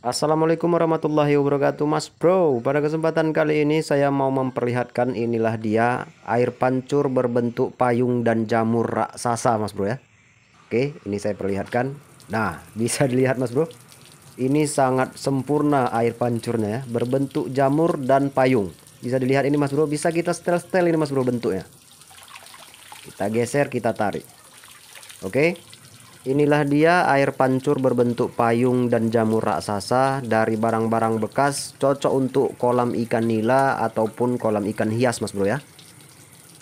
Assalamualaikum warahmatullahi wabarakatuh Mas Bro Pada kesempatan kali ini saya mau memperlihatkan inilah dia Air pancur berbentuk payung dan jamur raksasa Mas Bro ya Oke ini saya perlihatkan Nah bisa dilihat Mas Bro Ini sangat sempurna air pancurnya ya Berbentuk jamur dan payung Bisa dilihat ini Mas Bro Bisa kita setel-setel ini Mas Bro bentuknya Kita geser kita tarik Oke Inilah dia air pancur berbentuk payung dan jamur raksasa dari barang-barang bekas cocok untuk kolam ikan nila ataupun kolam ikan hias mas bro ya.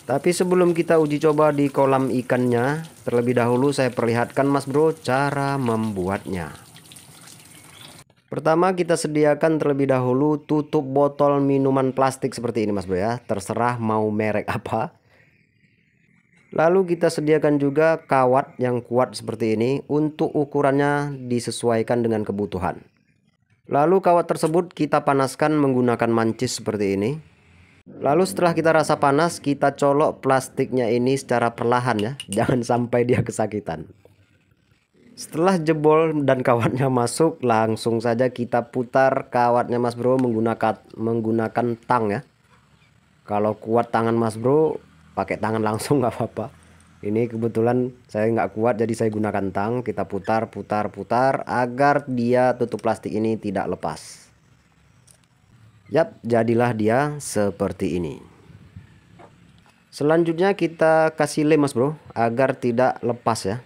Tapi sebelum kita uji coba di kolam ikannya terlebih dahulu saya perlihatkan mas bro cara membuatnya. Pertama kita sediakan terlebih dahulu tutup botol minuman plastik seperti ini mas bro ya terserah mau merek apa. Lalu kita sediakan juga kawat yang kuat seperti ini untuk ukurannya disesuaikan dengan kebutuhan. Lalu kawat tersebut kita panaskan menggunakan mancis seperti ini. Lalu setelah kita rasa panas, kita colok plastiknya ini secara perlahan ya, jangan sampai dia kesakitan. Setelah jebol dan kawatnya masuk, langsung saja kita putar kawatnya Mas Bro menggunakan menggunakan tang ya. Kalau kuat tangan Mas Bro, pakai tangan langsung nggak apa-apa ini kebetulan saya nggak kuat jadi saya gunakan tang kita putar putar putar agar dia tutup plastik ini tidak lepas yap jadilah dia seperti ini selanjutnya kita kasih lem mas bro agar tidak lepas ya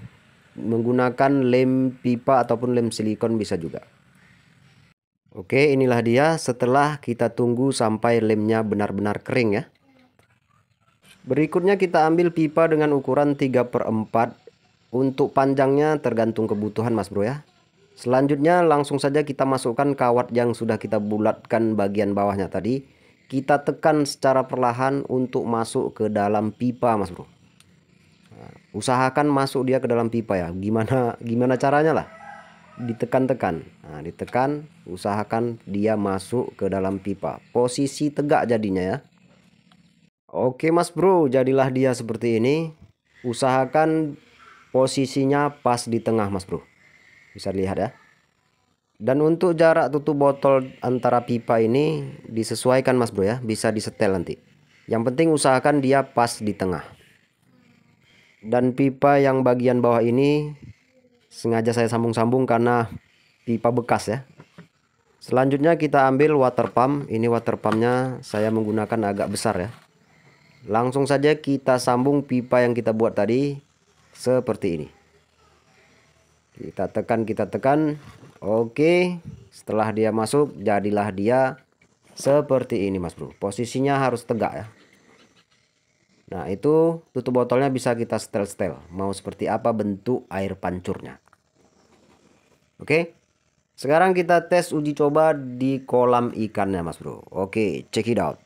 menggunakan lem pipa ataupun lem silikon bisa juga oke inilah dia setelah kita tunggu sampai lemnya benar-benar kering ya Berikutnya kita ambil pipa dengan ukuran 3 per 4 Untuk panjangnya tergantung kebutuhan mas bro ya Selanjutnya langsung saja kita masukkan kawat yang sudah kita bulatkan bagian bawahnya tadi Kita tekan secara perlahan untuk masuk ke dalam pipa mas bro nah, Usahakan masuk dia ke dalam pipa ya Gimana gimana caranya lah Ditekan-tekan nah, Ditekan usahakan dia masuk ke dalam pipa Posisi tegak jadinya ya Oke mas bro, jadilah dia seperti ini. Usahakan posisinya pas di tengah mas bro. Bisa dilihat ya. Dan untuk jarak tutup botol antara pipa ini disesuaikan mas bro ya. Bisa disetel nanti. Yang penting usahakan dia pas di tengah. Dan pipa yang bagian bawah ini sengaja saya sambung-sambung karena pipa bekas ya. Selanjutnya kita ambil water pump. Ini water pumpnya saya menggunakan agak besar ya Langsung saja kita sambung pipa yang kita buat tadi seperti ini. Kita tekan, kita tekan. Oke, setelah dia masuk jadilah dia seperti ini Mas Bro. Posisinya harus tegak ya. Nah, itu tutup botolnya bisa kita setel-setel. Mau seperti apa bentuk air pancurnya. Oke. Sekarang kita tes uji coba di kolam ikannya Mas Bro. Oke, check it out.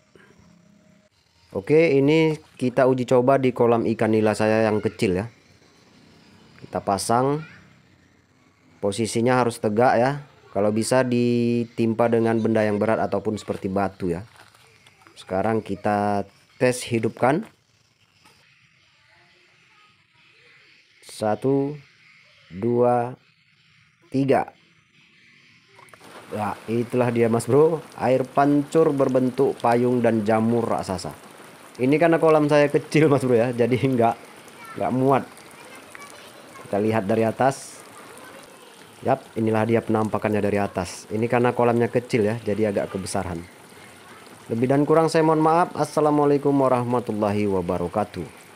Oke ini kita uji coba di kolam ikan nila saya yang kecil ya kita pasang posisinya harus tegak ya kalau bisa ditimpa dengan benda yang berat ataupun seperti batu ya sekarang kita tes hidupkan satu dua tiga Nah, itulah dia mas bro air pancur berbentuk payung dan jamur raksasa ini karena kolam saya kecil mas bro ya jadi nggak nggak muat kita lihat dari atas yap inilah dia penampakannya dari atas ini karena kolamnya kecil ya jadi agak kebesaran lebih dan kurang saya mohon maaf assalamualaikum warahmatullahi wabarakatuh